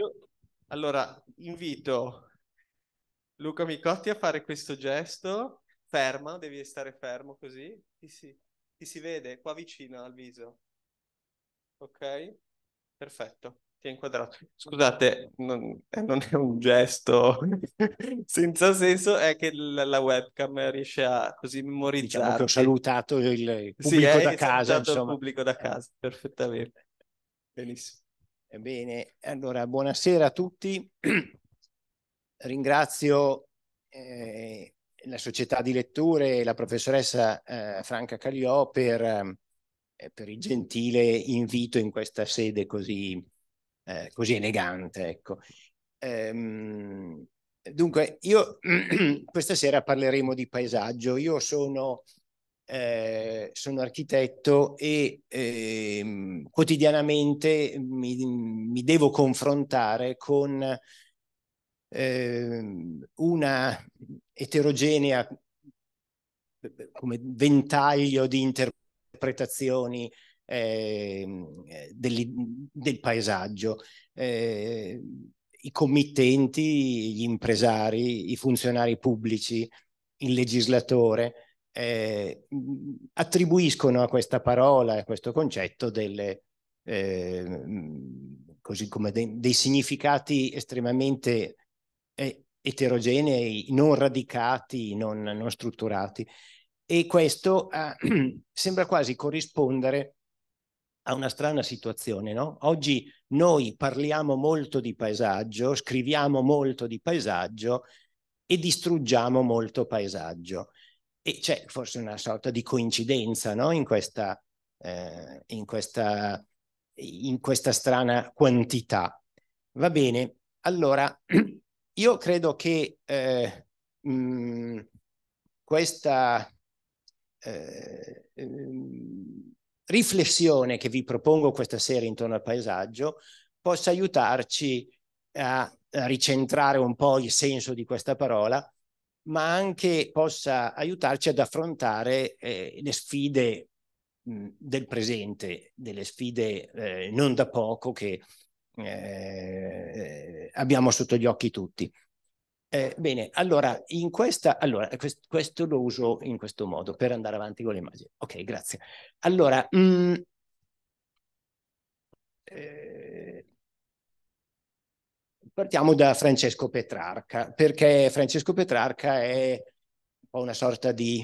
Io, allora, invito Luca Micotti a fare questo gesto. Ferma, devi stare fermo così. Ti si, ti si vede qua vicino al viso. Ok? Perfetto, ti è inquadrato. Scusate, non, eh, non è un gesto senza senso, è che la, la webcam riesce a così memorizzare. Diciamo ho salutato il pubblico sì, eh, da casa. Il pubblico da casa, perfettamente. Benissimo. Bene, allora buonasera a tutti. Ringrazio eh, la società di letture e la professoressa eh, Franca Cagliò per, eh, per, il gentile invito in questa sede così, eh, così elegante. Ecco. Ehm, dunque, io questa sera parleremo di paesaggio. Io sono eh, sono architetto e eh, quotidianamente mi, mi, devo confrontare con eh, una eterogenea come ventaglio di interpretazioni ehm, del, del, paesaggio. Eh, i committenti, gli impresari, i funzionari pubblici, il legislatore, eh, mm, attribuiscono a questa parola, a questo concetto, delle, eh, mm, così come de- dei significati estremamente eh, eterogenei, non radicati, non, non strutturati. E questo ha, ah, sembra quasi corrispondere a una strana situazione. No? Oggi noi parliamo molto di paesaggio, scriviamo molto di paesaggio e distruggiamo molto paesaggio. E c'è forse una sorta di coincidenza no? in, questa, eh, in, questa, in questa strana quantità. Va bene, allora io credo che eh, mh, mm, questa eh, mh, mm, riflessione che vi propongo questa sera intorno al paesaggio possa aiutarci a, a ricentrare un po' il senso di questa parola ma anche possa aiutarci ad affrontare eh, le sfide del presente, delle sfide eh, non da poco che eh, abbiamo sotto gli occhi tutti. Eh, bene, allora, in questa, allora quest, questo lo uso in questo modo per andare avanti con le immagini. Ok, grazie. Allora, mh, eh, Partiamo da Francesco Petrarca, perché Francesco Petrarca è un po' una sorta di,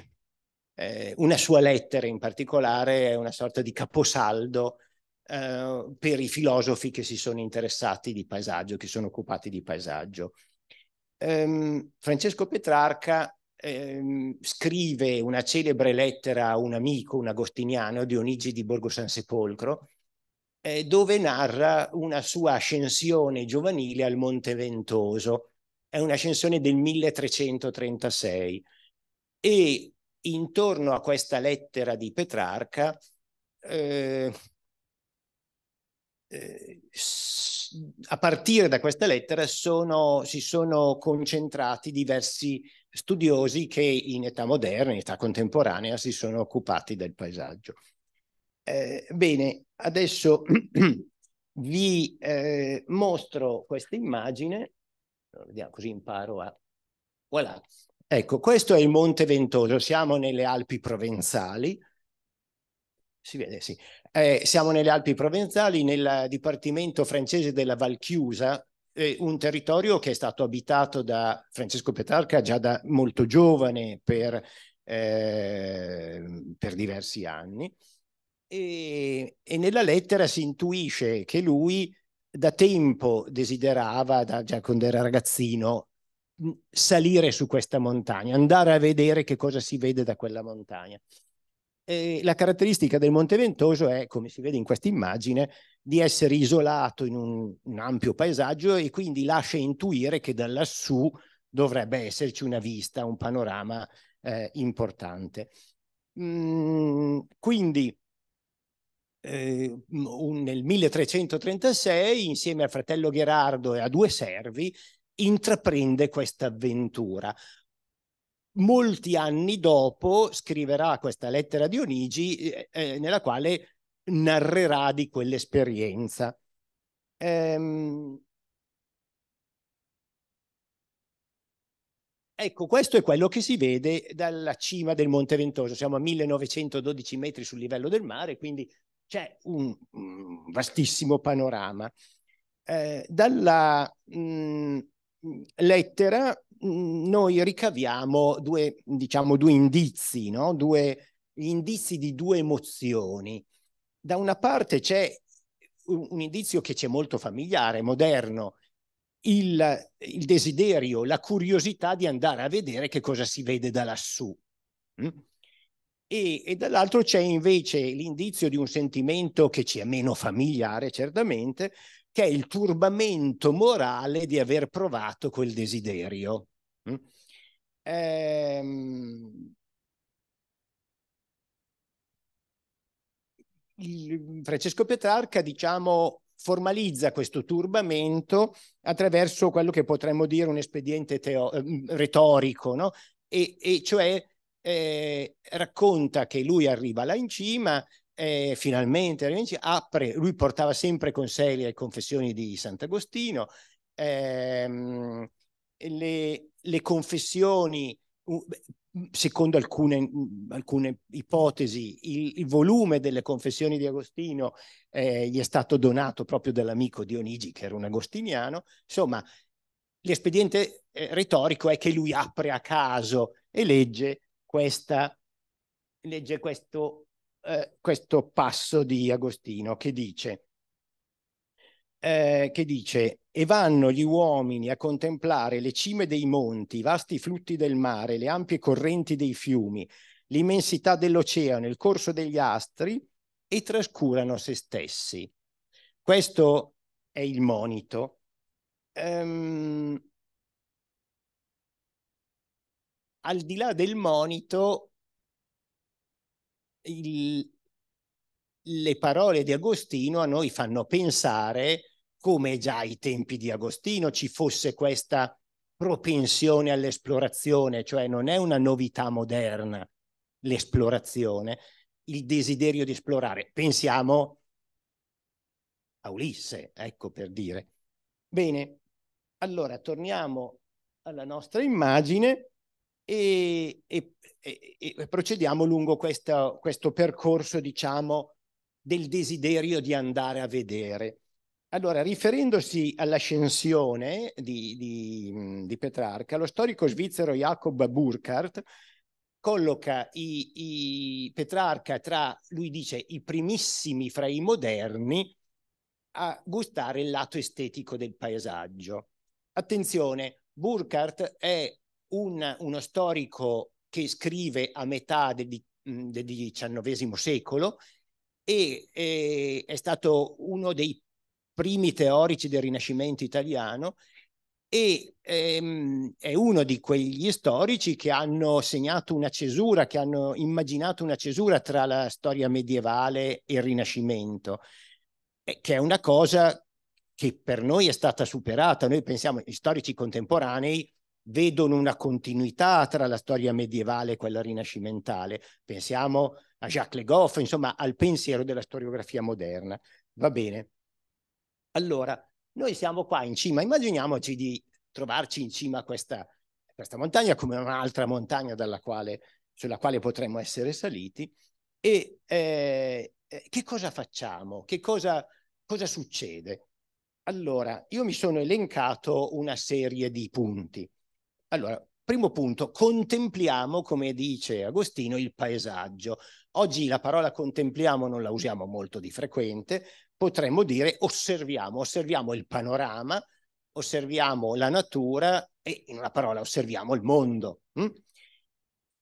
eh, una sua lettera in particolare è una sorta di caposaldo eh, per i filosofi che si sono interessati di paesaggio, che sono occupati di paesaggio. Ehm, Francesco Petrarca Ehm, scrive una celebre lettera a un amico, un agostiniano, Dionigi di Borgo San Sepolcro, eh, dove narra una sua ascensione giovanile al Monte Ventoso. È un'ascensione del 1336 e intorno a questa lettera di Petrarca eh, eh, a partire da questa lettera sono, si sono concentrati diversi studiosi che in età moderna, in età contemporanea, si sono occupati del paesaggio. Eh, bene, adesso vi eh, mostro questa immagine, vediamo così imparo a... Voilà. Ecco, questo è il Monte Ventoso, siamo nelle Alpi Provenzali, si vede, sì. Eh, siamo nelle Alpi Provenzali, nel dipartimento francese della Valchiusa, eh, un territorio che è stato abitato da Francesco Petrarca già da molto giovane per, eh, per diversi anni e, e nella lettera si intuisce che lui da tempo desiderava, da, già quando era ragazzino, salire su questa montagna, andare a vedere che cosa si vede da quella montagna. E la caratteristica del Monte Ventoso è, come si vede in questa immagine, di essere isolato in un, un, ampio paesaggio e quindi lascia intuire che da lassù dovrebbe esserci una vista, un panorama eh, importante. Mm, quindi eh, un, nel 1336, insieme al fratello Gherardo e a due servi, intraprende questa avventura. Molti anni dopo scriverà questa lettera a Dionigi, eh, eh, nella quale narrerà di quell'esperienza. Ehm... Ecco, questo è quello che si vede dalla cima del Monte Ventoso. Siamo a 1912 metri sul livello del mare, quindi c'è un, mm, vastissimo panorama. Eh, dalla mh, mm, lettera mh, mm, noi ricaviamo due, diciamo, due indizi, no? due indizi di due emozioni. Da una parte c'è un, un indizio che c'è molto familiare, moderno, il, il, desiderio, la curiosità di andare a vedere che cosa si vede da lassù. Mm? e, e dall'altro c'è invece l'indizio di un sentimento che ci è meno familiare, certamente, che è il turbamento morale di aver provato quel desiderio. Mm? Ehm... Il Francesco Petrarca, diciamo, formalizza questo turbamento attraverso quello che potremmo dire un espediente teo- mm, retorico, no? e, e cioè eh, racconta che lui arriva là in cima, eh, finalmente arriva in cima, apre, lui portava sempre con sé le confessioni di Sant'Agostino, ehm, le, le, confessioni, secondo alcune, alcune ipotesi, il, il, volume delle confessioni di Agostino eh, gli è stato donato proprio dall'amico Dionigi, che era un agostiniano, insomma, l'espediente eh, retorico è che lui apre a caso e legge questa, legge questo, eh, questo passo di Agostino che dice, eh, che dice e vanno gli uomini a contemplare le cime dei monti, i vasti flutti del mare, le ampie correnti dei fiumi, l'immensità dell'oceano, il corso degli astri e trascurano se stessi. Questo è il monito. Um, al di là del monito, il, le parole di Agostino a noi fanno pensare come già ai tempi di Agostino ci fosse questa propensione all'esplorazione, cioè non è una novità moderna l'esplorazione, il desiderio di esplorare. Pensiamo a Ulisse, ecco per dire. Bene, allora torniamo alla nostra immagine e, e, e procediamo lungo questo, questo percorso, diciamo, del desiderio di andare a vedere. Allora, riferendosi all'ascensione di, di, di, Petrarca, lo storico svizzero Jacob Burckhardt colloca i, i Petrarca tra, lui dice, i primissimi fra i moderni a gustare il lato estetico del paesaggio. Attenzione, Burckhardt è un, uno storico che scrive a metà del, mm, del XIX secolo e eh, è stato uno dei primi teorici del Rinascimento italiano e ehm, è uno di quegli storici che hanno segnato una cesura, che hanno immaginato una cesura tra la storia medievale e il Rinascimento, che è una cosa che per noi è stata superata. Noi pensiamo, gli storici contemporanei vedono una continuità tra la storia medievale e quella rinascimentale. Pensiamo a Jacques Le Goff, insomma, al pensiero della storiografia moderna. Va bene. Allora, noi siamo qua in cima, immaginiamoci di trovarci in cima a questa, questa montagna come un'altra montagna quale, sulla quale potremmo essere saliti. E eh, eh, che cosa facciamo? Che cosa, cosa succede? Allora, io mi sono elencato una serie di punti. Allora, primo punto, contempliamo, come dice Agostino, il paesaggio. Oggi la parola contempliamo non la usiamo molto di frequente, potremmo dire osserviamo, osserviamo il panorama, osserviamo la natura e in una parola osserviamo il mondo. Hm?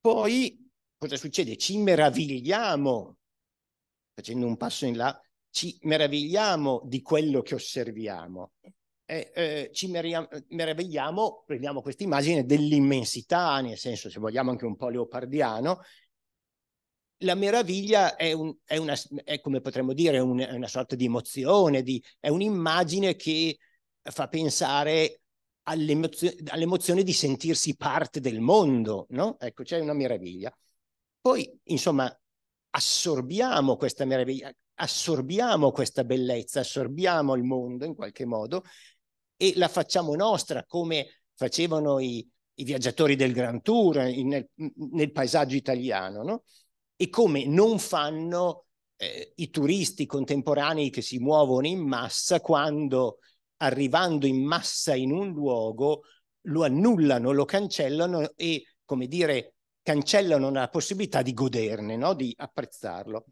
Poi cosa succede? Ci meravigliamo, facendo un passo in là, ci meravigliamo di quello che osserviamo eh, eh, ci meravigliamo, prendiamo questa immagine dell'immensità, nel senso se vogliamo anche un po' leopardiano, la meraviglia è, un, è una, è come potremmo dire, un, è una sorta di emozione, di, è un'immagine che fa pensare all'emozio, all'emozione di sentirsi parte del mondo, no? Ecco, c'è una meraviglia. Poi, insomma, assorbiamo questa meraviglia, assorbiamo questa bellezza, assorbiamo il mondo in qualche modo e la facciamo nostra come facevano i, i viaggiatori del Grand Tour eh, nel, nel paesaggio italiano no? e come non fanno eh, i turisti contemporanei che si muovono in massa quando arrivando in massa in un luogo lo annullano, lo cancellano e come dire cancellano la possibilità di goderne, no? di apprezzarlo.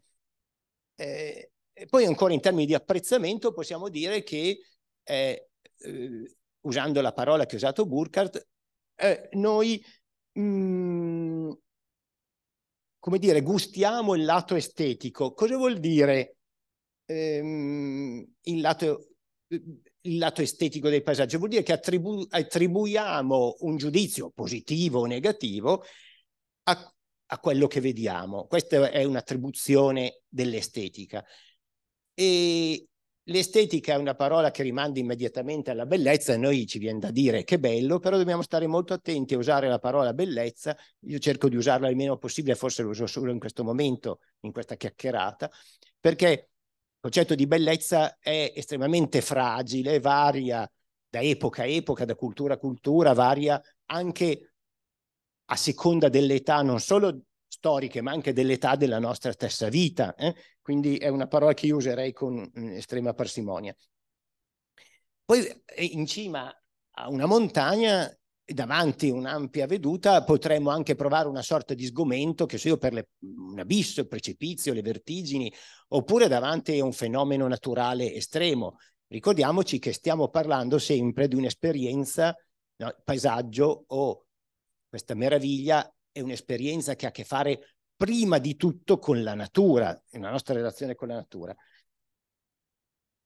Eh, poi ancora in termini di apprezzamento possiamo dire che eh, eh, usando la parola che ha usato Burkhardt, eh, noi, mh, mm, come dire, gustiamo il lato estetico. Cosa vuol dire ehm, il, lato, il, lato, estetico dei paesaggi? Vuol dire che attribu- attribuiamo un giudizio positivo o negativo a, a quello che vediamo. Questa è un'attribuzione dell'estetica. E L'estetica è una parola che rimanda immediatamente alla bellezza, noi ci viene da dire che bello, però dobbiamo stare molto attenti a usare la parola bellezza, io cerco di usarla il meno possibile, forse lo uso solo in questo momento, in questa chiacchierata, perché il concetto di bellezza è estremamente fragile, varia da epoca a epoca, da cultura a cultura, varia anche a seconda dell'età, non solo storiche, ma anche dell'età della nostra stessa vita. Eh? Quindi è una parola che io userei con mm, estrema parsimonia. Poi eh, in cima a una montagna, davanti a un'ampia veduta, potremmo anche provare una sorta di sgomento, che sia per le, mm, un abisso, il precipizio, le vertigini, oppure davanti a un fenomeno naturale estremo. Ricordiamoci che stiamo parlando sempre di un'esperienza, no, paesaggio o questa meraviglia è un'esperienza che ha a che fare prima di tutto con la natura, la nostra relazione con la natura.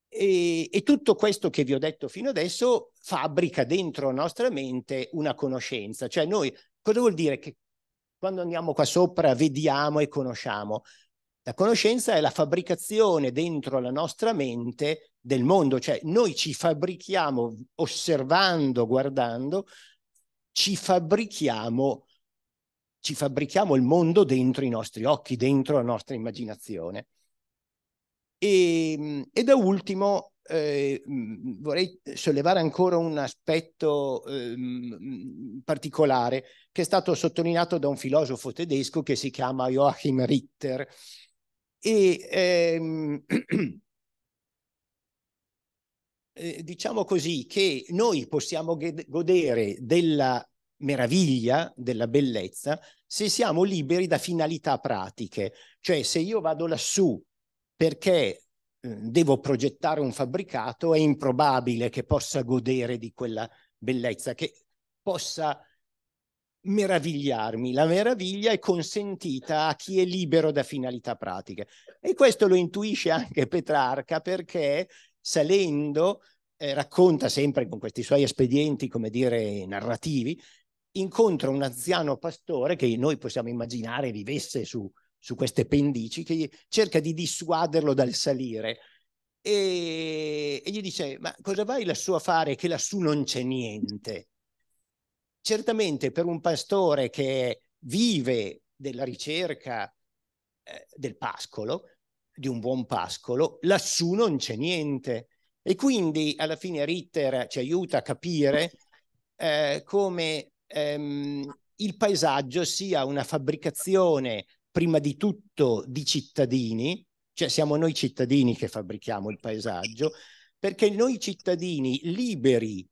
E, e, tutto questo che vi ho detto fino adesso fabbrica dentro la nostra mente una conoscenza, cioè noi cosa vuol dire che quando andiamo qua sopra vediamo e conosciamo? La conoscenza è la fabbricazione dentro la nostra mente del mondo, cioè noi ci fabbrichiamo osservando, guardando, ci fabbrichiamo ci fabbrichiamo il mondo dentro i nostri occhi, dentro la nostra immaginazione. E, ehm, e da ultimo eh, mm, mm, vorrei sollevare ancora un aspetto eh, particolare che è stato sottolineato da un filosofo tedesco che si chiama Joachim Ritter. E, ehm, eh, diciamo così che noi possiamo godere della meraviglia della bellezza se siamo liberi da finalità pratiche, cioè se io vado lassù perché eh, devo progettare un fabbricato, è improbabile che possa godere di quella bellezza, che possa meravigliarmi. La meraviglia è consentita a chi è libero da finalità pratiche. E questo lo intuisce anche Petrarca perché salendo eh, racconta sempre con questi suoi espedienti, come dire, narrativi, incontra un anziano pastore che noi possiamo immaginare vivesse su, su queste pendici, che cerca di dissuaderlo dal salire e, e gli dice ma cosa vai lassù a fare che lassù non c'è niente? Certamente per un pastore che vive della ricerca eh, del pascolo, di un buon pascolo, lassù non c'è niente. E quindi alla fine Ritter ci aiuta a capire eh, come ehm, il paesaggio sia una fabbricazione prima di tutto di cittadini, cioè siamo noi cittadini che fabbrichiamo il paesaggio, perché noi cittadini liberi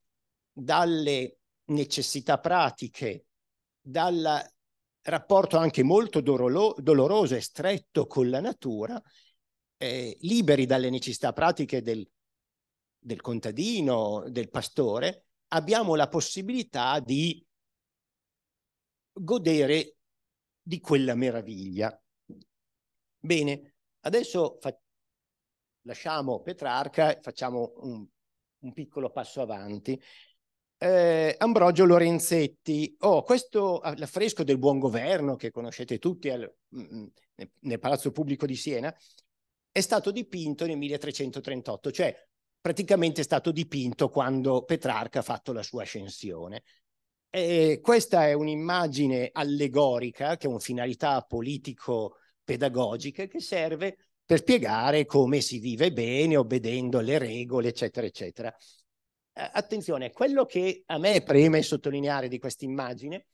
dalle necessità pratiche, dal rapporto anche molto doloroso e stretto con la natura, eh, liberi dalle necessità pratiche del, del contadino, del pastore, abbiamo la possibilità di godere di quella meraviglia. Bene, adesso lasciamo Petrarca e facciamo un, un, piccolo passo avanti. Eh, Ambrogio Lorenzetti, oh, questo affresco del buon governo che conoscete tutti al, mm, mm, nel Palazzo Pubblico di Siena, è stato dipinto nel 1338, cioè praticamente è stato dipinto quando Petrarca ha fatto la sua ascensione. Eh, questa è un'immagine allegorica che ha una finalità politico-pedagogica che serve per spiegare come si vive bene obbedendo alle regole, eccetera, eccetera. Eh, attenzione, quello che a me preme sottolineare di questa immagine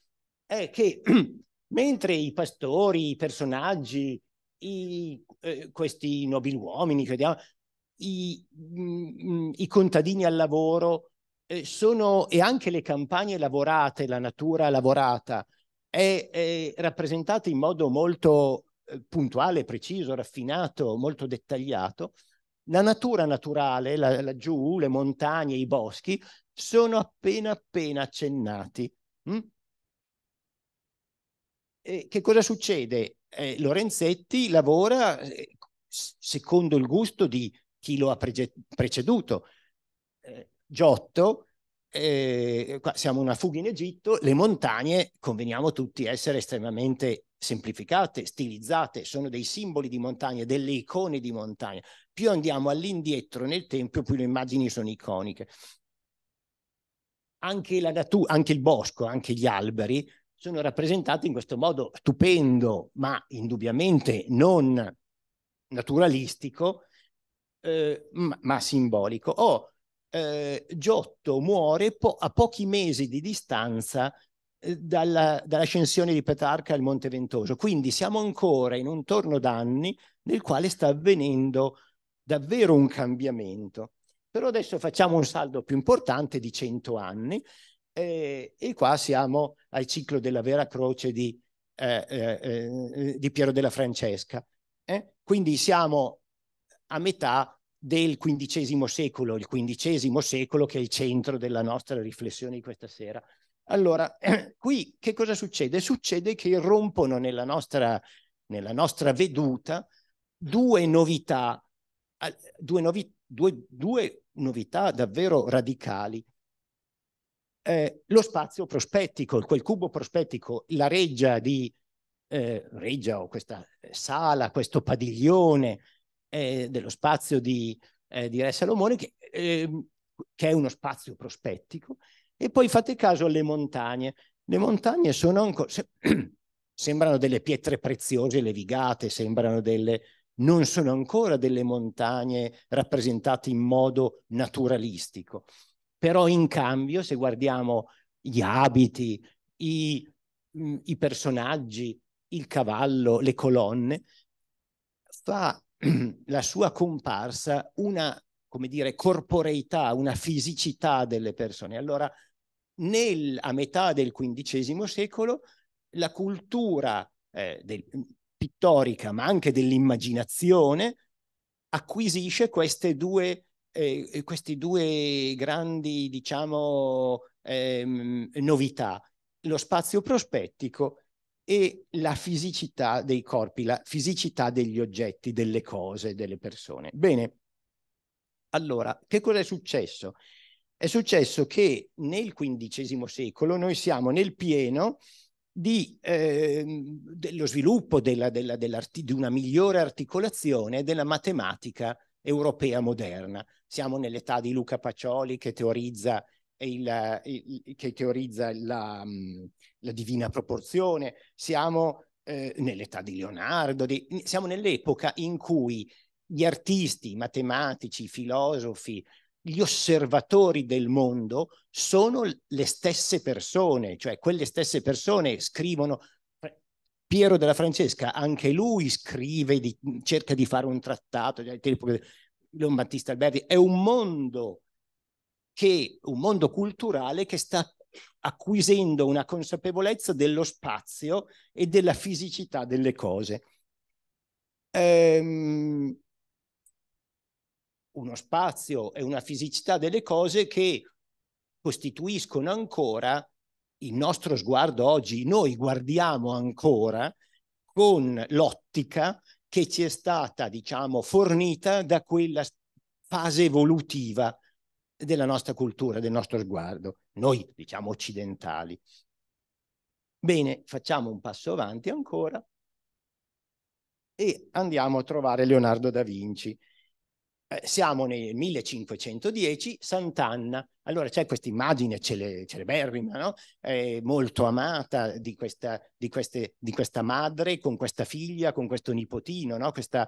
è che mentre i pastori, i personaggi, i, eh, questi nobili uomini, crediamo, i, mh, mm, mm, i contadini al lavoro, eh, sono, e anche le campagne lavorate, la natura lavorata, è, è rappresentata in modo molto eh, puntuale, preciso, raffinato, molto dettagliato. La natura naturale, la, laggiù, le montagne, i boschi, sono appena appena accennati. Mm? che cosa succede? Eh, Lorenzetti lavora eh, secondo il gusto di chi lo ha preceduto, Giotto, eh, siamo una fuga in Egitto, le montagne, conveniamo tutti, essere estremamente semplificate, stilizzate, sono dei simboli di montagna, delle icone di montagna. Più andiamo all'indietro nel tempo, più le immagini sono iconiche. Anche la natura, anche il bosco, anche gli alberi sono rappresentati in questo modo stupendo, ma indubbiamente non naturalistico, eh, ma, ma simbolico. Oh, eh, Giotto muore po a pochi mesi di distanza eh, dall'ascensione di Petrarca al Monte Ventoso. Quindi siamo ancora in un torno d'anni nel quale sta avvenendo davvero un cambiamento. Però adesso facciamo un saldo più importante di 100 anni eh, e qua siamo al ciclo della vera croce di, eh, eh, eh, di Piero della Francesca. Quindi siamo a metà del XV secolo, il XV secolo che è il centro della nostra riflessione di questa sera. Allora, qui che cosa succede? Succede che irrompono nella nostra, nella nostra veduta due novità, due, novi, due, due novità davvero radicali. Eh, lo spazio prospettico, quel cubo prospettico, la reggia di eh, reggia o questa sala, questo padiglione eh, dello spazio di, eh, di Re Salomone, che, eh, che è uno spazio prospettico, e poi fate caso alle montagne. Le montagne sono ancora, se, sembrano delle pietre preziose levigate, sembrano delle, non sono ancora delle montagne rappresentate in modo naturalistico. Però in cambio, se guardiamo gli abiti, i, mm, i personaggi, il cavallo, le colonne, fa la sua comparsa una, come dire, corporeità, una fisicità delle persone. Allora, nel, a metà del XV secolo, la cultura eh, del, mm, pittorica, ma anche dell'immaginazione, acquisisce queste due, eh, questi due grandi, diciamo, ehm, novità, lo spazio prospettico e la fisicità dei corpi, la fisicità degli oggetti, delle cose, delle persone. Bene, allora, che cosa è successo? È successo che nel XV secolo noi siamo nel pieno di, eh, dello sviluppo della, della, di una migliore articolazione della matematica europea moderna. Siamo nell'età di Luca Pacioli che teorizza il, il, che teorizza la, mm, la, divina proporzione, siamo eh, nell'età di Leonardo, di, siamo nell'epoca in cui gli artisti, i matematici, i filosofi, gli osservatori del mondo sono le stesse persone, cioè quelle stesse persone scrivono. Piero della Francesca, anche lui scrive, di, cerca di fare un trattato, Leon Battista Alberti, è un mondo che un mondo culturale che sta acquisendo una consapevolezza dello spazio e della fisicità delle cose. Ehm, uno spazio e una fisicità delle cose che costituiscono ancora il nostro sguardo oggi. Noi guardiamo ancora con l'ottica che ci è stata, diciamo, fornita da quella fase evolutiva della nostra cultura, del nostro sguardo, noi diciamo occidentali. Bene, facciamo un passo avanti ancora e andiamo a trovare Leonardo da Vinci. Eh, siamo nel 1510, Sant'Anna. Allora c'è questa immagine cele, celeberrima, no? eh, molto amata di questa, di, queste, di questa, madre con questa figlia, con questo nipotino, no? questa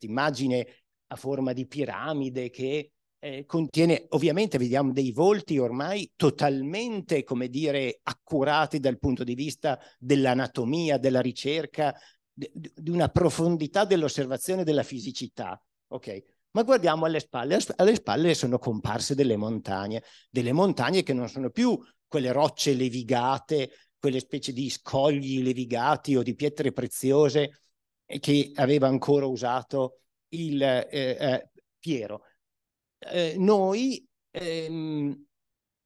immagine a forma di piramide che eh, contiene ovviamente vediamo dei volti ormai totalmente, come dire, accurati dal punto di vista dell'anatomia, della ricerca, di una profondità dell'osservazione della fisicità. ok Ma guardiamo alle spalle, alle spalle sono comparse delle montagne, delle montagne che non sono più quelle rocce levigate, quelle specie di scogli levigati o di pietre preziose eh, che aveva ancora usato il eh, eh, Piero, eh, noi ehm,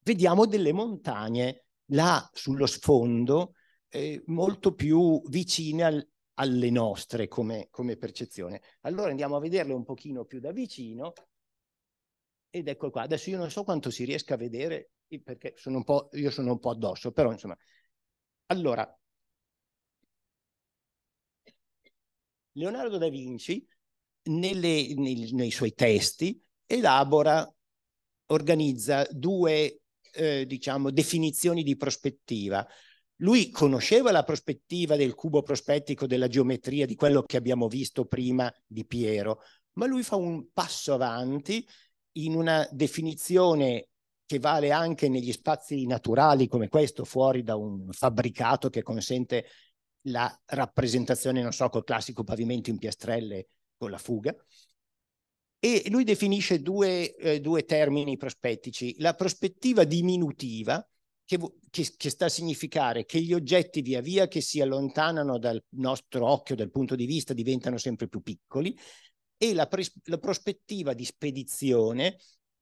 vediamo delle montagne là sullo sfondo eh, molto più vicine al, alle nostre come, come percezione. Allora andiamo a vederle un pochino più da vicino ed ecco qua. Adesso io non so quanto si riesca a vedere perché sono un po', io sono un po' addosso, però insomma. Allora, Leonardo da Vinci nelle, nei, nei, suoi testi elabora, organizza due eh, diciamo, definizioni di prospettiva. Lui conosceva la prospettiva del cubo prospettico, della geometria, di quello che abbiamo visto prima di Piero, ma lui fa un passo avanti in una definizione che vale anche negli spazi naturali come questo, fuori da un fabbricato che consente la rappresentazione, non so, col classico pavimento in piastrelle con la fuga, e lui definisce due, eh, due termini prospettici, la prospettiva diminutiva, che, che, che, sta a significare che gli oggetti via via che si allontanano dal nostro occhio, dal punto di vista, diventano sempre più piccoli, e la, pres, la prospettiva di spedizione,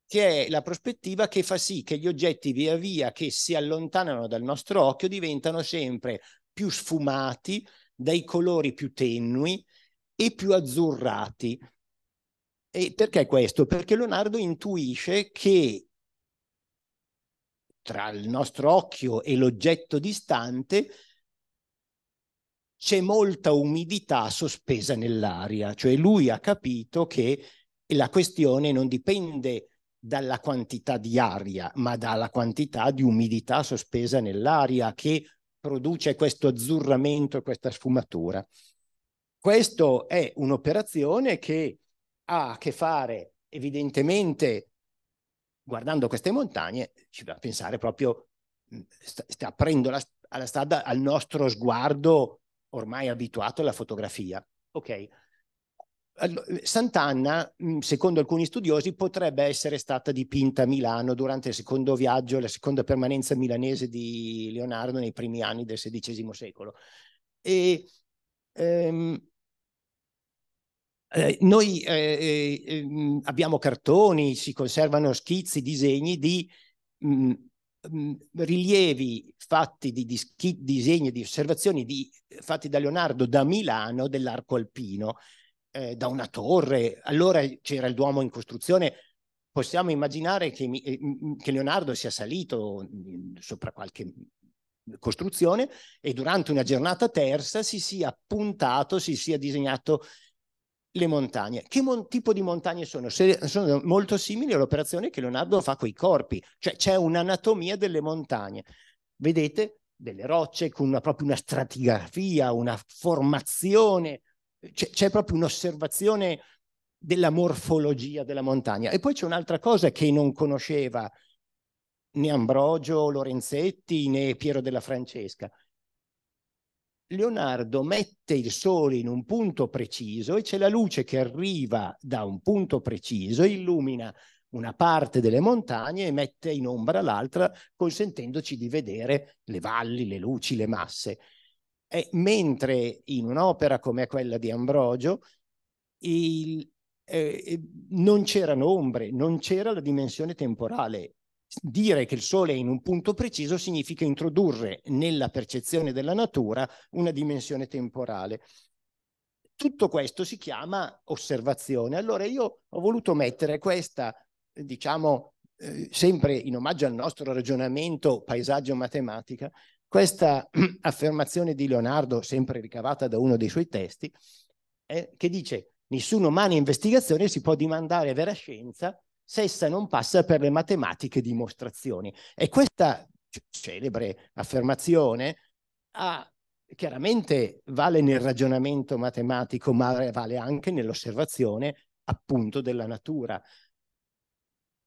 che è la prospettiva che fa sì che gli oggetti via via che si allontanano dal nostro occhio diventano sempre più sfumati, dai colori più tenui e più azzurrati. E perché questo? Perché Leonardo intuisce che tra il nostro occhio e l'oggetto distante c'è molta umidità sospesa nell'aria, cioè lui ha capito che la questione non dipende dalla quantità di aria, ma dalla quantità di umidità sospesa nell'aria che produce questo azzurramento, questa sfumatura. Questa è un'operazione che ha a che fare evidentemente guardando queste montagne ci va pensare proprio mm, sta, sta aprendo la, alla strada al nostro sguardo ormai abituato alla fotografia ok allora, Sant'Anna, mm, secondo alcuni studiosi, potrebbe essere stata dipinta a Milano durante il secondo viaggio, la seconda permanenza milanese di Leonardo nei primi anni del XVI secolo. E, ehm, eh, noi eh, eh, ehm, abbiamo cartoni, si conservano schizzi, disegni di mh, mm, mh, mm, rilievi fatti di, di schi, disegni, di osservazioni di, fatti da Leonardo da Milano dell'arco alpino, eh, da una torre. Allora c'era il Duomo in costruzione. Possiamo immaginare che, eh, mm, che Leonardo sia salito sopra qualche costruzione e durante una giornata terza si sia puntato, si sia disegnato le montagne. Che mon- tipo di montagne sono? Se sono molto simili all'operazione che Leonardo fa coi corpi, cioè c'è un'anatomia delle montagne. Vedete delle rocce con una, proprio una stratigrafia, una formazione, c'è, c'è proprio un'osservazione della morfologia della montagna. E poi c'è un'altra cosa che non conosceva né Ambrogio Lorenzetti né Piero della Francesca, Leonardo mette il sole in un punto preciso e c'è la luce che arriva da un punto preciso, illumina una parte delle montagne e mette in ombra l'altra, consentendoci di vedere le valli, le luci, le masse. E mentre in un'opera come quella di Ambrogio il, eh, eh non c'erano ombre, non c'era la dimensione temporale, dire che il Sole è in un punto preciso significa introdurre nella percezione della natura una dimensione temporale. Tutto questo si chiama osservazione. Allora io ho voluto mettere questa, diciamo, eh, sempre in omaggio al nostro ragionamento paesaggio matematica, questa affermazione di Leonardo, sempre ricavata da uno dei suoi testi, eh, che dice nessuna umana investigazione si può dimandare vera scienza se essa non passa per le matematiche dimostrazioni. E questa celebre affermazione ha, ah, chiaramente vale nel ragionamento matematico, ma vale anche nell'osservazione appunto della natura.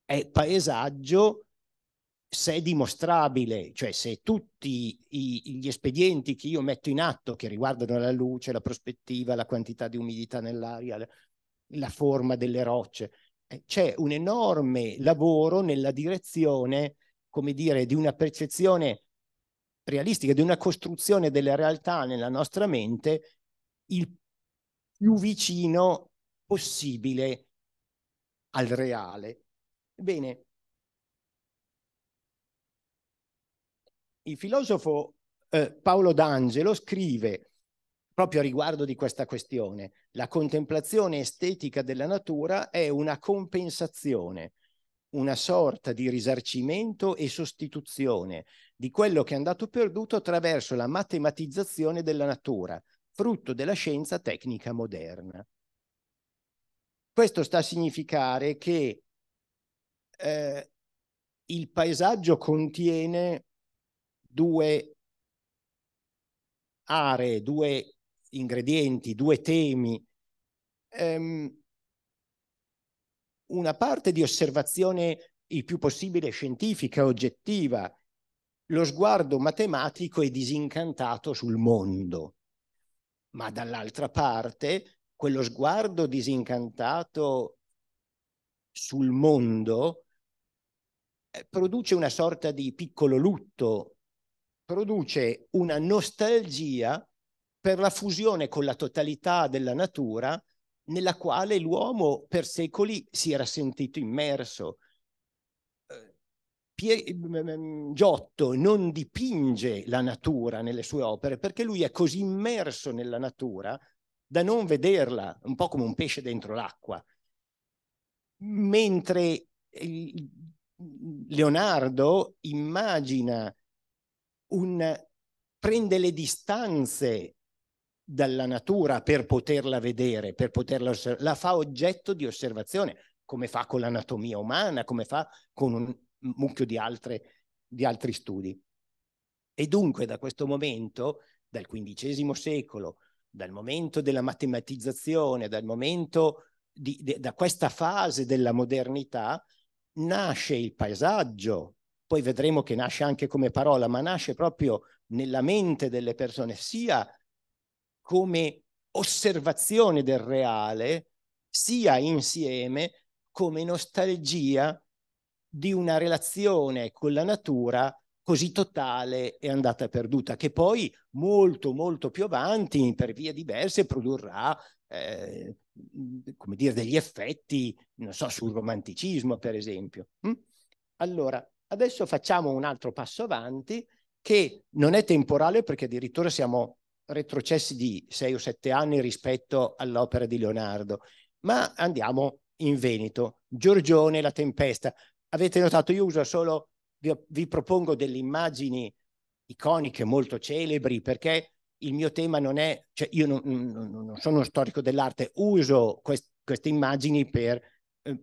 È paesaggio se è dimostrabile, cioè se tutti i, gli espedienti che io metto in atto che riguardano la luce, la prospettiva, la quantità di umidità nell'aria, la forma delle rocce, eh, c'è un enorme lavoro nella direzione, come dire, di una percezione realistica, di una costruzione della realtà nella nostra mente il più vicino possibile al reale. Bene, il filosofo eh, Paolo D'Angelo scrive proprio a riguardo di questa questione. La contemplazione estetica della natura è una compensazione, una sorta di risarcimento e sostituzione di quello che è andato perduto attraverso la matematizzazione della natura, frutto della scienza tecnica moderna. Questo sta a significare che eh, il paesaggio contiene due aree, due ingredienti, due temi. Ehm, una parte di osservazione il più possibile scientifica, oggettiva, lo sguardo matematico e disincantato sul mondo, ma dall'altra parte quello sguardo disincantato sul mondo eh, produce una sorta di piccolo lutto, produce una nostalgia per la fusione con la totalità della natura nella quale l'uomo per secoli si era sentito immerso. Eh, Pier... Giotto non dipinge la natura nelle sue opere perché lui è così immerso nella natura da non vederla, un po' come un pesce dentro l'acqua. Mentre Leonardo immagina un prende le distanze dalla natura per poterla vedere, per poterla osservare, la fa oggetto di osservazione, come fa con l'anatomia umana, come fa con un mucchio di, altre, di altri studi. E dunque da questo momento, dal XV secolo, dal momento della matematizzazione, dal momento di, de, da questa fase della modernità, nasce il paesaggio. Poi vedremo che nasce anche come parola, ma nasce proprio nella mente delle persone, sia come osservazione del reale, sia insieme come nostalgia di una relazione con la natura così totale e andata perduta, che poi molto, molto più avanti, per vie diverse, produrrà eh, come dire, degli effetti, non so, sul romanticismo, per esempio. Hm? Allora, adesso facciamo un altro passo avanti che non è temporale perché addirittura siamo retrocessi di sei o sette anni rispetto all'opera di Leonardo, ma andiamo in Veneto, Giorgione, la tempesta. Avete notato, io uso solo, vi, vi propongo delle immagini iconiche, molto celebri, perché il mio tema non è, cioè io non, non, non sono uno storico dell'arte, uso quest, queste immagini per eh,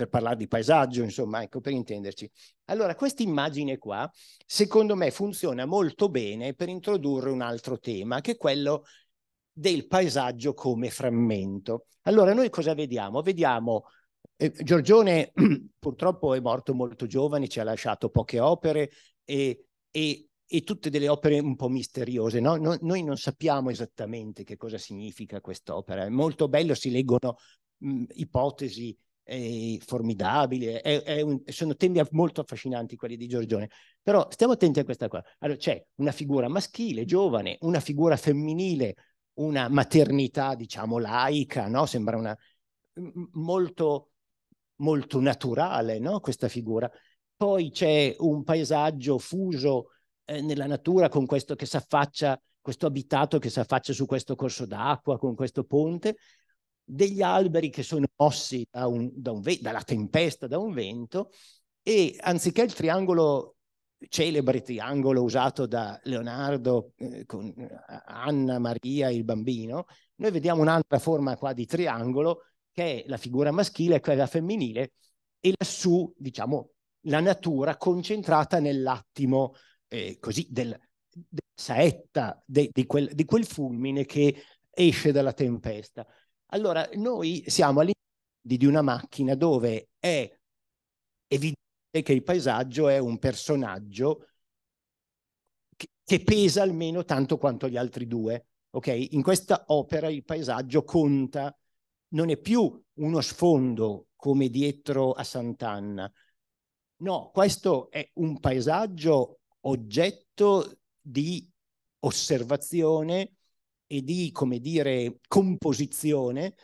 per parlare di paesaggio, insomma, ecco, per intenderci. Allora, questa immagine qua, secondo me, funziona molto bene per introdurre un altro tema, che è quello del paesaggio come frammento. Allora, noi cosa vediamo? Vediamo eh, Giorgione purtroppo è morto molto giovane, ci ha lasciato poche opere e, e, e tutte delle opere un po' misteriose. No? No, noi non sappiamo esattamente che cosa significa quest'opera. È molto bello, si leggono mh, ipotesi è formidabile, è, è un, sono temi molto affascinanti quelli di Giorgione, però stiamo attenti a questa qua. Allora c'è una figura maschile, giovane, una figura femminile, una maternità, diciamo, laica, no? Sembra una molto, molto naturale, no? Questa figura. Poi c'è un paesaggio fuso eh, nella natura con questo che si affaccia, questo abitato che si affaccia su questo corso d'acqua, con questo ponte, degli alberi che sono mossi da un, da un, dalla tempesta, da un vento, e anziché il triangolo celebre triangolo usato da Leonardo eh, con eh, Anna Maria e il bambino, noi vediamo un'altra forma qua di triangolo che è la figura maschile e cioè quella femminile e lassù, diciamo, la natura concentrata nell'attimo eh, così del, del saetta de, di, quel, di quel fulmine che esce dalla tempesta. Allora, noi siamo all'interno di una macchina dove è evidente che il paesaggio è un personaggio che, che pesa almeno tanto quanto gli altri due. Okay? In questa opera il paesaggio conta, non è più uno sfondo come dietro a Sant'Anna. No, questo è un paesaggio oggetto di osservazione, e di, come dire, composizione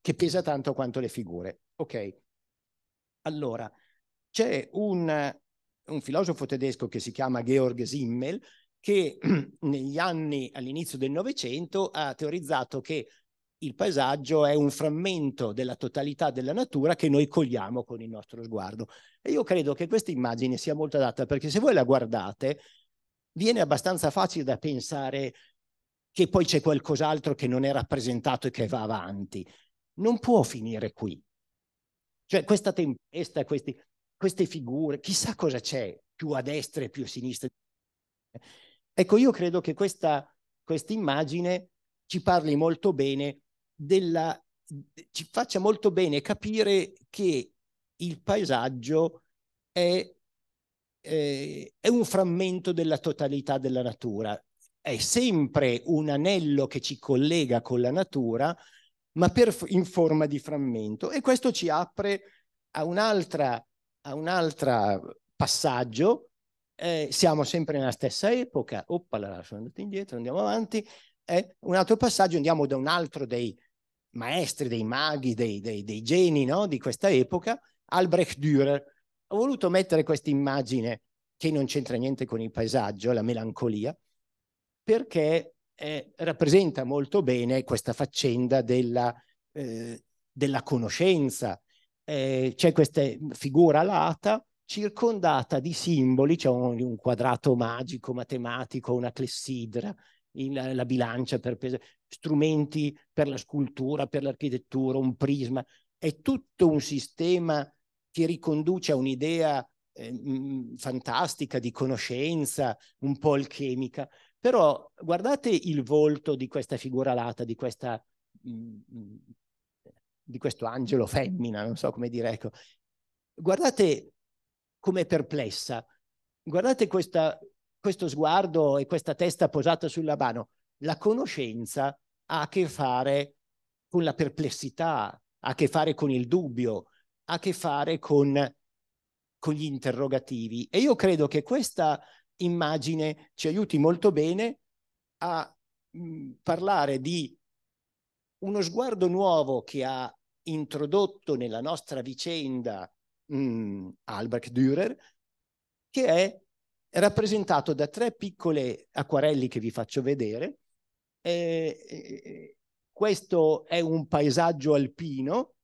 che pesa tanto quanto le figure. Ok, allora c'è un, un filosofo tedesco che si chiama Georg Simmel che negli anni all'inizio del Novecento ha teorizzato che il paesaggio è un frammento della totalità della natura che noi cogliamo con il nostro sguardo. E io credo che questa immagine sia molto adatta perché se voi la guardate viene abbastanza facile da pensare che poi c'è qualcos'altro che non è rappresentato e che va avanti. Non può finire qui. Cioè questa tempesta, questi, queste figure, chissà cosa c'è più a destra e più a sinistra. Ecco, io credo che questa immagine ci parli molto bene della, ci faccia molto bene capire che il paesaggio è, eh, è un frammento della totalità della natura è sempre un anello che ci collega con la natura, ma per, in forma di frammento. E questo ci apre a un'altra, a un'altra passaggio. Eh, siamo sempre nella stessa epoca. Oppala, sono andato indietro, andiamo avanti. Eh, un altro passaggio, andiamo da un altro dei maestri, dei maghi, dei, dei, dei geni no? di questa epoca, Albrecht Dürer. Ho voluto mettere questa immagine che non c'entra niente con il paesaggio, la melancolia, perché eh, rappresenta molto bene questa faccenda della, eh, della conoscenza. Eh, c'è questa figura alata circondata di simboli, c'è un, un quadrato magico, matematico, una clessidra, il, eh, la bilancia per pesare, strumenti per la scultura, per l'architettura, un prisma. È tutto un sistema che riconduce a un'idea eh, fantastica di conoscenza, un po' alchemica, però guardate il volto di questa figura alata, di, questa, mm, di questo angelo femmina, non so come dire, ecco. Guardate come è perplessa, guardate questa, questo sguardo e questa testa posata sul labano. La conoscenza ha a che fare con la perplessità, ha a che fare con il dubbio, ha a che fare con, con gli interrogativi. E io credo che questa immagine ci aiuti molto bene a parlare di uno sguardo nuovo che ha introdotto nella nostra vicenda mh, Albrecht Dürer, che è rappresentato da tre piccole acquarelli che vi faccio vedere. Eh, questo è un paesaggio alpino,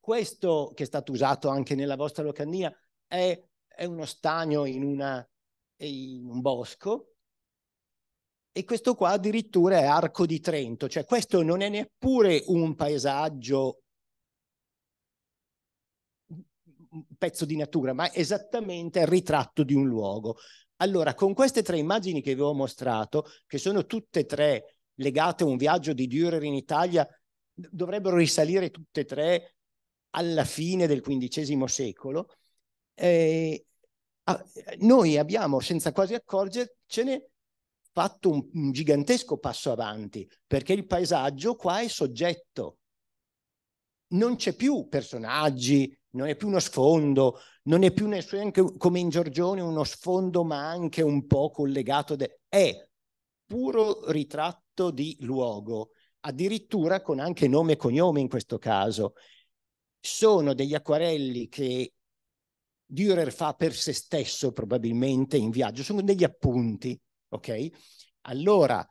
questo che è stato usato anche nella vostra locandina è è uno stagno in, una, in un bosco e questo qua addirittura è Arco di Trento, cioè questo non è neppure un paesaggio, un pezzo di natura, ma è esattamente il ritratto di un luogo. Allora, con queste tre immagini che vi ho mostrato, che sono tutte e tre legate a un viaggio di Dürer in Italia, dovrebbero risalire tutte e tre alla fine del XV secolo, eh, Ah, noi abbiamo senza quasi accorgercene fatto un, un gigantesco passo avanti perché il paesaggio qua è soggetto. Non c'è più personaggi, non è più uno sfondo, non è più neanche come in Giorgione uno sfondo ma anche un po' collegato. De- è puro ritratto di luogo, addirittura con anche nome e cognome in questo caso. Sono degli acquarelli che Dürer fa per se stesso probabilmente in viaggio, sono degli appunti, ok? Allora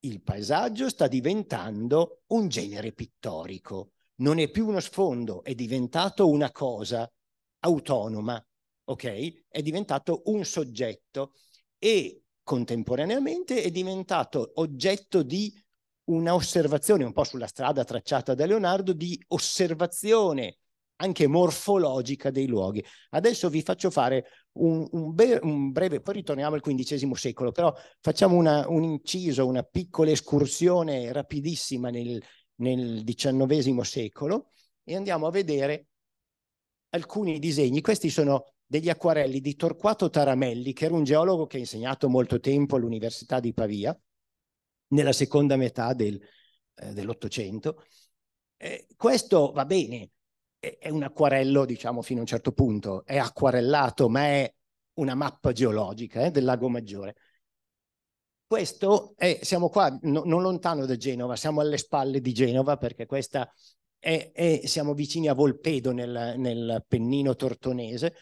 il paesaggio sta diventando un genere pittorico, non è più uno sfondo, è diventato una cosa autonoma, ok? È diventato un soggetto e contemporaneamente è diventato oggetto di un'osservazione, un po' sulla strada tracciata da Leonardo, di osservazione anche morfologica dei luoghi. Adesso vi faccio fare un, un, be- un breve, poi ritorniamo al XV secolo, però facciamo una, un inciso, una piccola escursione rapidissima nel, nel XIX secolo e andiamo a vedere alcuni disegni. Questi sono degli acquarelli di Torquato Taramelli, che era un geologo che ha insegnato molto tempo all'Università di Pavia, nella seconda metà del, eh, dell'Ottocento. Eh, questo va bene, è un acquarello, diciamo, fino a un certo punto, è acquarellato, ma è una mappa geologica eh, del Lago Maggiore. Questo è, siamo qua, no, non lontano da Genova, siamo alle spalle di Genova perché questa è, è siamo vicini a Volpedo nel, nel Pennino Tortonese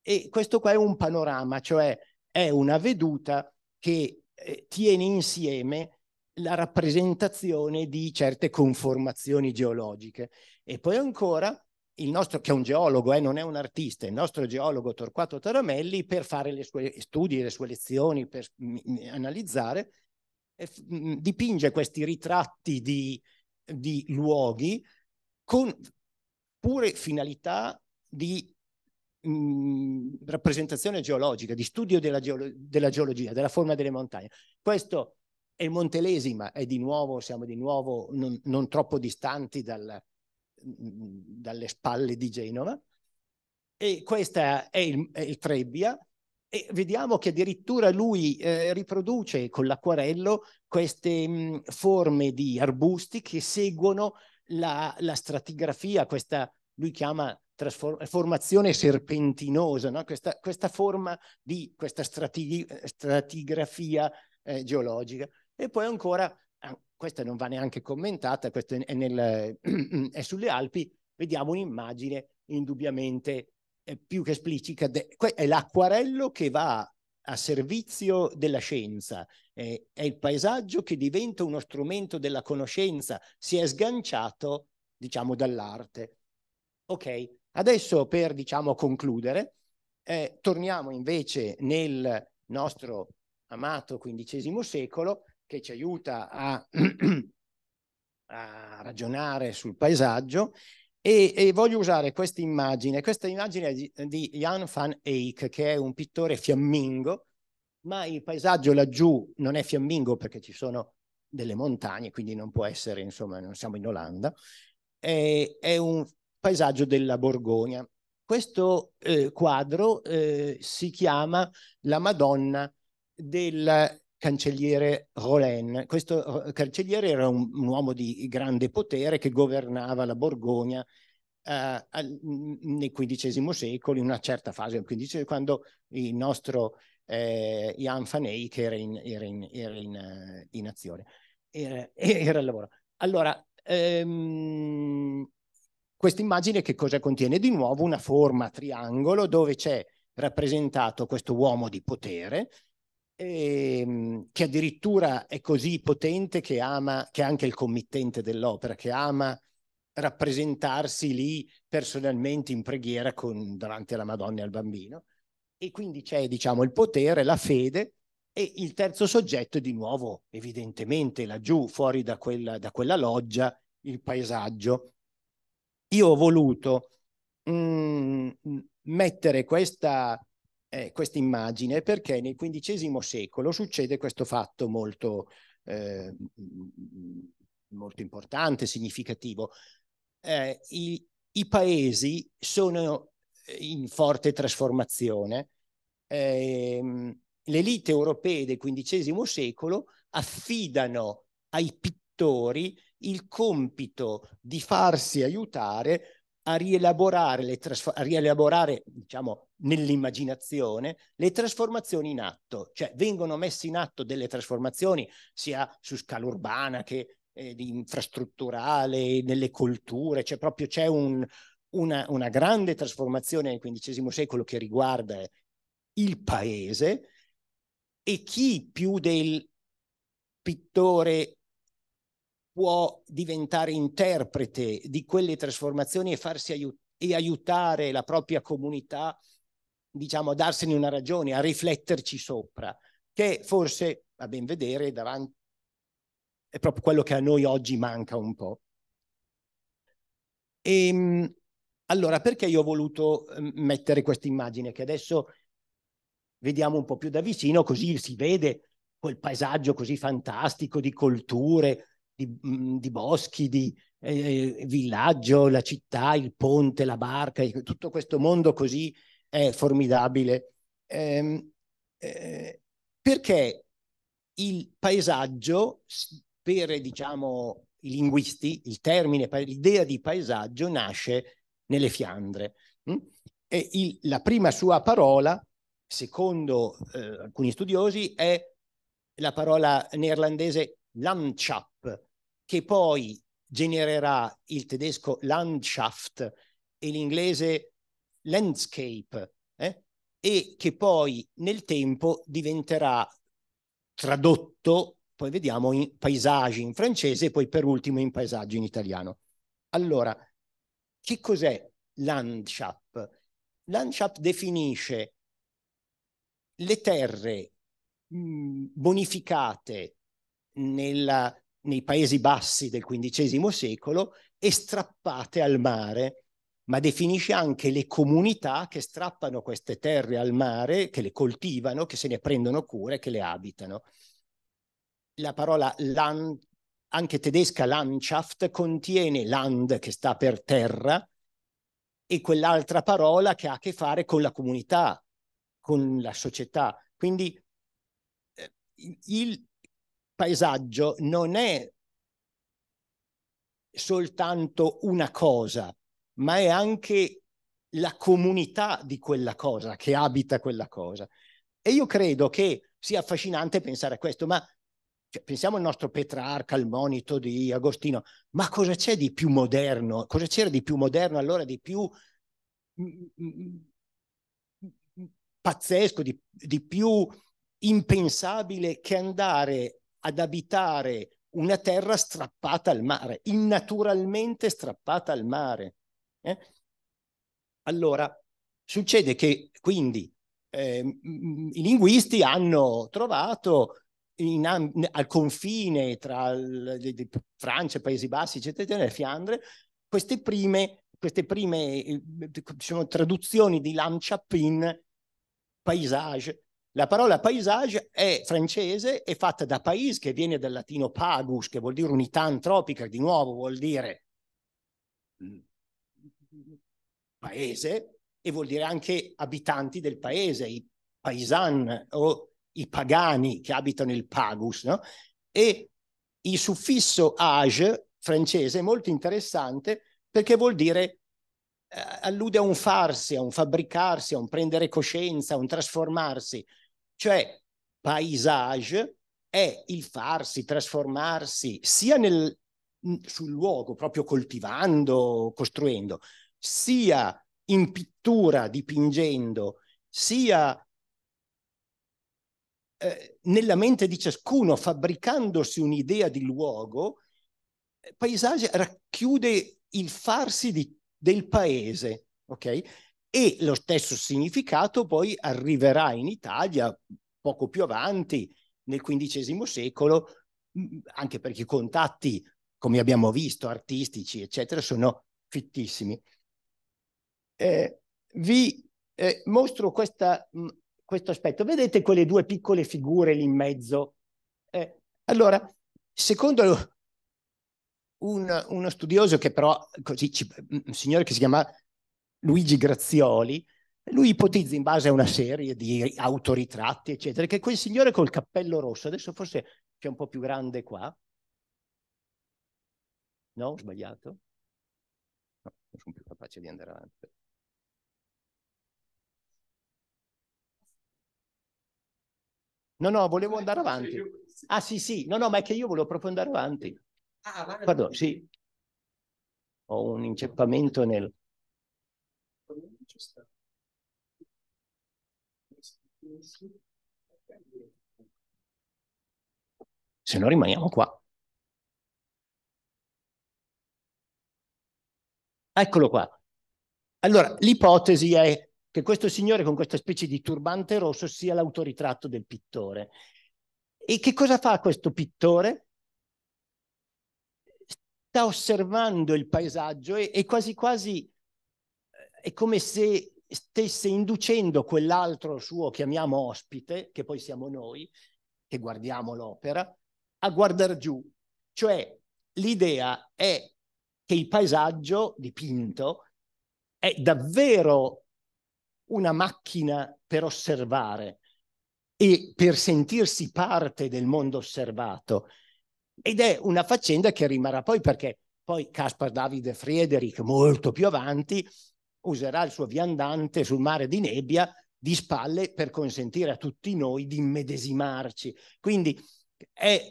e questo qua è un panorama, cioè è una veduta che eh, tiene insieme la rappresentazione di certe conformazioni geologiche. E poi ancora il nostro, che è un geologo, eh, non è un artista, il nostro geologo Torquato Taramelli, per fare le sue studi, le sue lezioni, per analizzare, dipinge questi ritratti di, di luoghi con pure finalità di mh, rappresentazione geologica, di studio della, geolo della, geologia, della forma delle montagne. Questo è il Montelesima, è di nuovo, siamo di nuovo non, non troppo distanti dal, dalle spalle di Genova. E questa è il, è il Trebbia, e vediamo che addirittura lui eh, riproduce con l'acquarello queste mh, forme di arbusti che seguono la, la stratigrafia, questa lui chiama formazione serpentinosa, no? questa, questa, forma di questa strati stratigrafia eh, geologica. E poi ancora Ah, questa non va neanche commentata, questo è, nel, è sulle Alpi, vediamo un'immagine indubbiamente eh, più che esplicita. è l'acquarello che va a servizio della scienza, è il paesaggio che diventa uno strumento della conoscenza, si è sganciato, diciamo, dall'arte. Ok, adesso per, diciamo, concludere, eh, torniamo invece nel nostro amato XV secolo che ci aiuta a, a ragionare sul paesaggio e, e, voglio usare questa immagine, questa immagine di, di Jan van Eyck che è un pittore fiammingo, ma il paesaggio laggiù non è fiammingo perché ci sono delle montagne, quindi non può essere, insomma, non siamo in Olanda, è, è un paesaggio della Borgogna. Questo eh, quadro eh, si chiama La Madonna del cancelliere Rolen. Questo eh, cancelliere era un, un uomo di grande potere che governava la Borgogna eh, al, nel XV secolo, in una certa fase quando il nostro eh, Jan van Eyck era in, era in, era in, eh, in azione, era, era, al lavoro. Allora, ehm, questa immagine che cosa contiene? Di nuovo una forma triangolo dove c'è rappresentato questo uomo di potere ehm, che addirittura è così potente che ama, che è anche il committente dell'opera, che ama rappresentarsi lì personalmente in preghiera con, davanti alla Madonna e al bambino. E quindi c'è, diciamo, il potere, la fede e il terzo soggetto è di nuovo, evidentemente, laggiù, fuori da quella, da quella loggia, il paesaggio. Io ho voluto mh, mm, mettere questa eh, questa immagine perché nel XV secolo succede questo fatto molto, eh, molto importante, significativo. Eh, i, i, paesi sono in forte trasformazione. Ehm, le elite europee del XV secolo affidano ai pittori il compito di farsi aiutare a rielaborare, a rielaborare diciamo, nell'immaginazione le trasformazioni in atto, cioè vengono messe in atto delle trasformazioni sia su scala urbana che eh, infrastrutturale, nelle culture, cioè proprio c'è un, una, una, grande trasformazione nel XV secolo che riguarda il paese e chi più del pittore può diventare interprete di quelle trasformazioni e farsi aiut- e aiutare la propria comunità diciamo, a darsene una ragione, a rifletterci sopra, che forse, a ben vedere, davanti, è proprio quello che a noi oggi manca un po'. E, ehm, allora, perché io ho voluto ehm, mettere questa immagine che adesso vediamo un po' più da vicino, così si vede quel paesaggio così fantastico di colture, di, mm, di boschi, di eh, villaggio, la città, il ponte, la barca, tutto questo mondo così è formidabile, ehm, eh, perché il paesaggio, per diciamo, i linguisti, il termine, l'idea di paesaggio nasce nelle Fiandre. Mm? E il, la prima sua parola, secondo eh, alcuni studiosi, è la parola neerlandese Landschaft, che poi genererà il tedesco Landschaft e l'inglese landscape eh? e che poi nel tempo diventerà tradotto, poi vediamo, in paesaggi in francese e poi per ultimo in paesaggi in italiano. Allora, che cos'è Landschaft? Landschaft definisce le terre mm, bonificate nella, nei Paesi Bassi del XV secolo e strappate al mare ma definisce anche le comunità che strappano queste terre al mare, che le coltivano, che se ne prendono cura e che le abitano. La parola land, anche tedesca Landschaft, contiene land che sta per terra e quell'altra parola che ha a che fare con la comunità, con la società. Quindi eh, il paesaggio non è soltanto una cosa, ma è anche la comunità di quella cosa, che abita quella cosa. E io credo che sia affascinante pensare a questo, ma cioè, pensiamo al nostro Petrarca, al monito di Agostino, ma cosa c'è di più moderno? Cosa c'era di più moderno allora, di più mm, mm, mm, pazzesco, di, di più impensabile che andare ad abitare una terra strappata al mare, innaturalmente strappata al mare. Eh? Allora, succede che quindi eh, i linguisti hanno trovato in, in, al confine tra il, Francia, Paesi Bassi, eccetera, e Fiandre, queste prime, queste prime diciamo, traduzioni di Lam Chapin, paesage. La parola paesage è francese, è fatta da pais, che viene dal latino pagus, che vuol dire unità antropica, di nuovo vuol dire mm, paese e vuol dire anche abitanti del paese, i paisan o i pagani che abitano il pagus, no? E il suffisso age francese è molto interessante perché vuol dire eh, allude a un farsi, a un fabbricarsi, a un prendere coscienza, a un trasformarsi. Cioè, paesage è il farsi, trasformarsi sia nel, sul luogo, proprio coltivando, costruendo, sia in pittura dipingendo, sia eh, nella mente di ciascuno fabbricandosi un'idea di luogo, eh, paesaggio racchiude il farsi di, del paese, ok? E lo stesso significato poi arriverà in Italia poco più avanti, nel XV secolo, anche perché i contatti, come abbiamo visto, artistici, eccetera, sono fittissimi eh, vi eh, mostro questa, mh, mm, questo aspetto. Vedete quelle due piccole figure lì in mezzo? Eh, allora, secondo lo, un, uno studioso che però, così, ci, mm, un signore che si chiama Luigi Grazioli, lui ipotizza in base a una serie di autoritratti, eccetera, che quel signore col cappello rosso, adesso forse c'è un po' più grande qua, no? Sbagliato? No, non sono più capace di andare avanti. No, no, volevo andare avanti. Ah, sì, sì, no, no, ma è che io volevo proprio andare avanti. Ah, Pardon, sì. Ho un inceppamento nel... Se no rimaniamo qua. Eccolo qua. Allora, l'ipotesi è che questo signore con questa specie di turbante rosso sia l'autoritratto del pittore. E che cosa fa questo pittore? Sta osservando il paesaggio e, e quasi quasi eh, è come se stesse inducendo quell'altro suo, chiamiamo ospite, che poi siamo noi, che guardiamo l'opera, a guardare giù. Cioè l'idea è che il paesaggio dipinto è davvero una macchina per osservare e per sentirsi parte del mondo osservato. Ed è una faccenda che rimarrà poi perché poi Caspar Davide Friedrich, molto più avanti, userà il suo viandante sul mare di nebbia di spalle per consentire a tutti noi di immedesimarci. Quindi è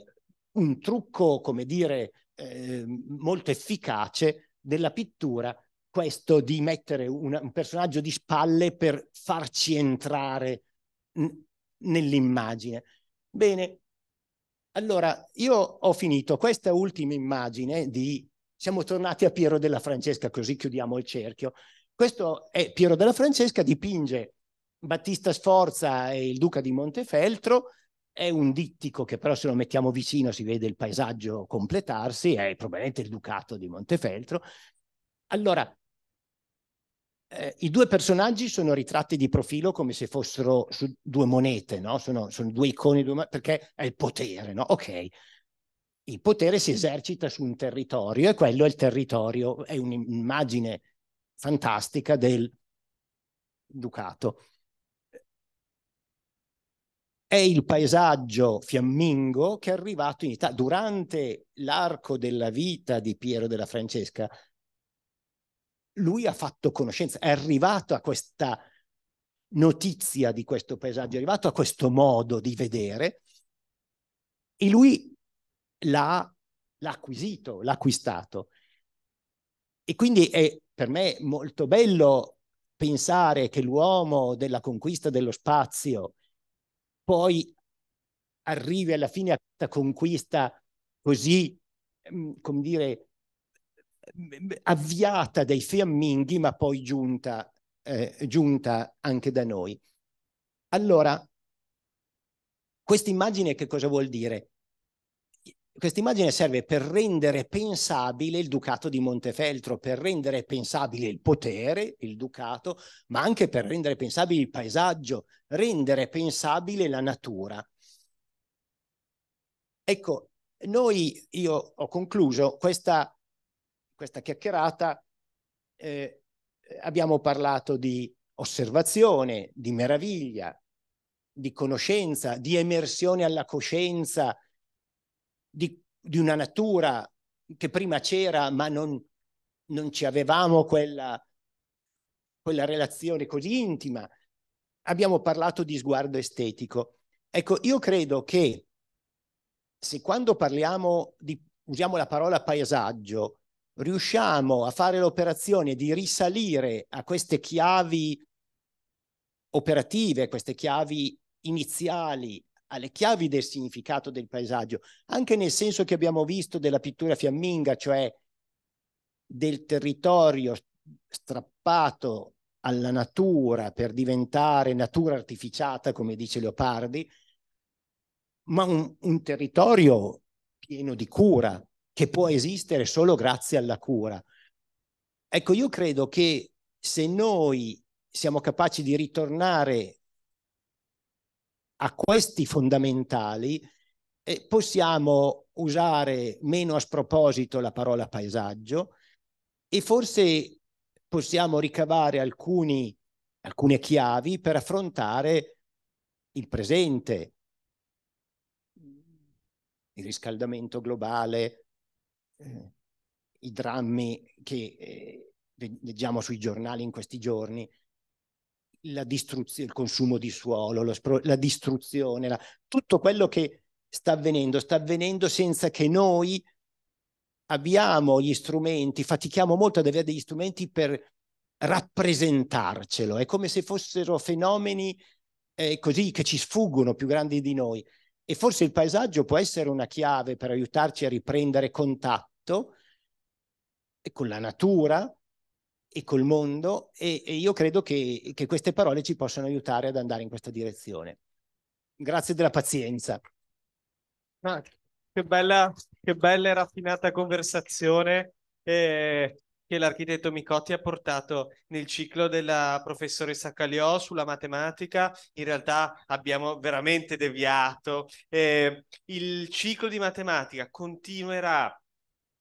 un trucco, come dire, eh, molto efficace della pittura questo di mettere una, un personaggio di spalle per farci entrare nell'immagine. Bene, allora io ho finito questa ultima immagine di... Siamo tornati a Piero della Francesca, così chiudiamo il cerchio. Questo è Piero della Francesca, dipinge Battista Sforza e il Duca di Montefeltro, è un dittico che però se lo mettiamo vicino si vede il paesaggio completarsi, è probabilmente il Ducato di Montefeltro. Allora, eh, I due personaggi sono ritratti di profilo come se fossero due monete, no? sono, sono, due iconi, due perché è il potere. No? Ok, il potere si esercita su un territorio e quello è il territorio, è un'immagine fantastica del ducato. È il paesaggio fiammingo che è arrivato in Italia durante l'arco della vita di Piero della Francesca lui ha fatto conoscenza, è arrivato a questa notizia di questo paesaggio, è arrivato a questo modo di vedere e lui l'ha, l'ha acquisito, l'ha acquistato. E quindi è per me molto bello pensare che l'uomo della conquista dello spazio poi arrivi alla fine a questa conquista così, mm, come dire, avviata dai fiamminghi ma poi giunta, eh, giunta anche da noi. Allora, questa immagine che cosa vuol dire? Questa immagine serve per rendere pensabile il ducato di Montefeltro, per rendere pensabile il potere, il ducato, ma anche per rendere pensabile il paesaggio, rendere pensabile la natura. Ecco, noi, io ho concluso questa questa chiacchierata eh, abbiamo parlato di osservazione, di meraviglia, di conoscenza, di emersione alla coscienza di, di una natura che prima c'era ma non, non ci avevamo quella, quella relazione così intima. Abbiamo parlato di sguardo estetico. Ecco, io credo che se quando parliamo di, usiamo la parola paesaggio, riusciamo a fare l'operazione di risalire a queste chiavi operative, queste chiavi iniziali, alle chiavi del significato del paesaggio, anche nel senso che abbiamo visto della pittura fiamminga, cioè del territorio strappato alla natura per diventare natura artificiata, come dice Leopardi, ma un, un territorio pieno di cura, che può esistere solo grazie alla cura. Ecco, io credo che se noi siamo capaci di ritornare a questi fondamentali, eh, possiamo usare meno a sproposito la parola paesaggio e forse possiamo ricavare alcuni, alcune chiavi per affrontare il presente, il riscaldamento globale, eh, i drammi che eh, leggiamo sui giornali in questi giorni, il consumo di suolo, la distruzione, la... tutto quello che sta avvenendo, sta avvenendo senza che noi abbiamo gli strumenti, fatichiamo molto ad avere degli strumenti per rappresentarcelo, è come se fossero fenomeni eh, così che ci sfuggono più grandi di noi. E forse il paesaggio può essere una chiave per aiutarci a riprendere contatto con la natura e col mondo e, e io credo che, che queste parole ci possano aiutare ad andare in questa direzione. Grazie della pazienza. Ah, che, bella, che bella e raffinata conversazione. Eh, che l'architetto Micotti ha portato nel ciclo della professoressa Cagliò sulla matematica. In realtà abbiamo veramente deviato. Eh, il ciclo di matematica continuerà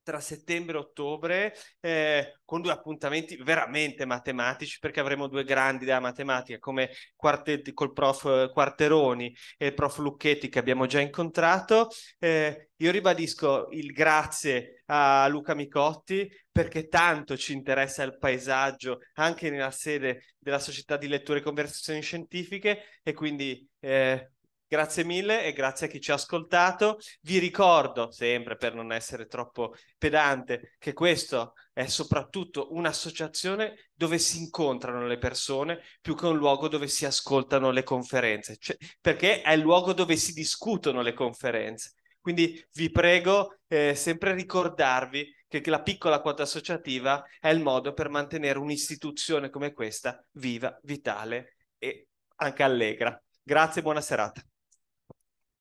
tra settembre e ottobre eh, con due appuntamenti veramente matematici perché avremo due grandi della matematica come quartetti, col prof eh, Quarteroni e il prof Lucchetti che abbiamo già incontrato. Eh, io ribadisco il grazie a Luca Micotti perché tanto ci interessa il paesaggio anche nella sede della Società di Letture e Conversazioni Scientifiche e quindi eh, Grazie mille e grazie a chi ci ha ascoltato. Vi ricordo sempre, per non essere troppo pedante, che questo è soprattutto un'associazione dove si incontrano le persone più che un luogo dove si ascoltano le conferenze, cioè, perché è il luogo dove si discutono le conferenze. Quindi vi prego eh, sempre ricordarvi che la piccola quota associativa è il modo per mantenere un'istituzione come questa viva, vitale e anche allegra. Grazie e buona serata.